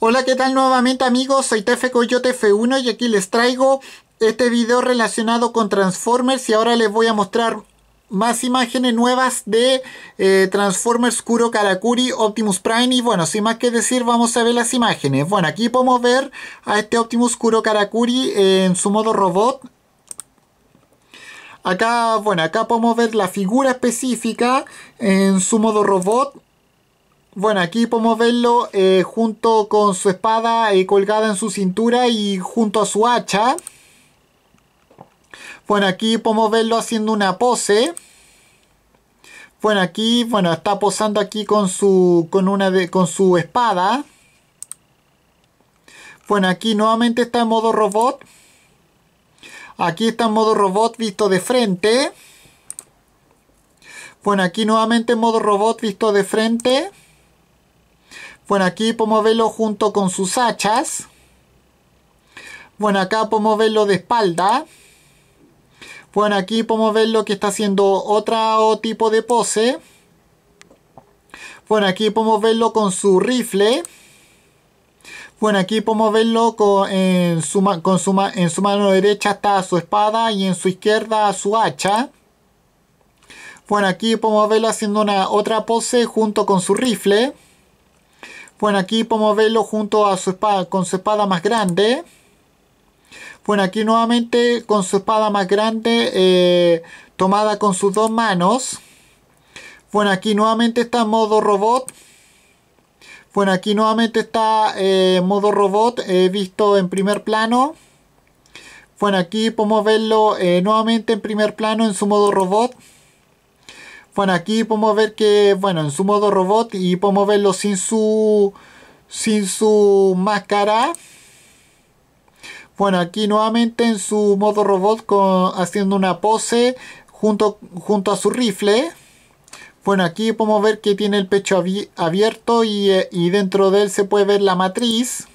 Hola, ¿qué tal nuevamente amigos? Soy tf 1 y aquí les traigo este video relacionado con Transformers y ahora les voy a mostrar más imágenes nuevas de eh, Transformers Kuro Karakuri Optimus Prime y bueno, sin más que decir vamos a ver las imágenes. Bueno, aquí podemos ver a este Optimus Kuro Karakuri en su modo robot. Acá, bueno, acá podemos ver la figura específica en su modo robot bueno, aquí podemos verlo eh, junto con su espada eh, colgada en su cintura y junto a su hacha. Bueno, aquí podemos verlo haciendo una pose. Bueno, aquí, bueno, está posando aquí con su, con una con su espada. Bueno, aquí nuevamente está en modo robot. Aquí está en modo robot visto de frente. Bueno, aquí nuevamente en modo robot visto de frente. Bueno, aquí podemos verlo junto con sus hachas. Bueno, acá podemos verlo de espalda. Bueno, aquí podemos verlo que está haciendo otro tipo de pose. Bueno, aquí podemos verlo con su rifle. Bueno, aquí podemos verlo con, en, su, con su, en su mano derecha está su espada y en su izquierda su hacha. Bueno, aquí podemos verlo haciendo una otra pose junto con su rifle. Bueno, aquí podemos verlo junto a su espada, con su espada más grande. Bueno, aquí nuevamente con su espada más grande eh, tomada con sus dos manos. Bueno, aquí nuevamente está modo robot. Bueno, aquí nuevamente está eh, modo robot eh, visto en primer plano. Bueno, aquí podemos verlo eh, nuevamente en primer plano en su modo robot. Bueno, aquí podemos ver que, bueno, en su modo robot y podemos verlo sin su, sin su máscara. Bueno, aquí nuevamente en su modo robot haciendo una pose junto, junto a su rifle. Bueno, aquí podemos ver que tiene el pecho abierto y, y dentro de él se puede ver la matriz.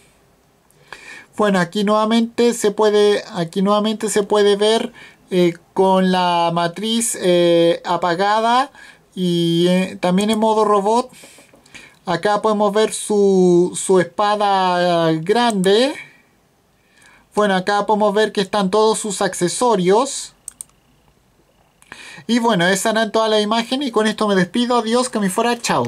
Bueno, aquí nuevamente se puede, aquí nuevamente se puede ver eh, con la matriz eh, apagada y eh, también en modo robot acá podemos ver su, espada grande bueno acá podemos ver que están todos sus accesorios y bueno, esa era toda la imagen. y con esto me despido, adiós, que me fuera, chao.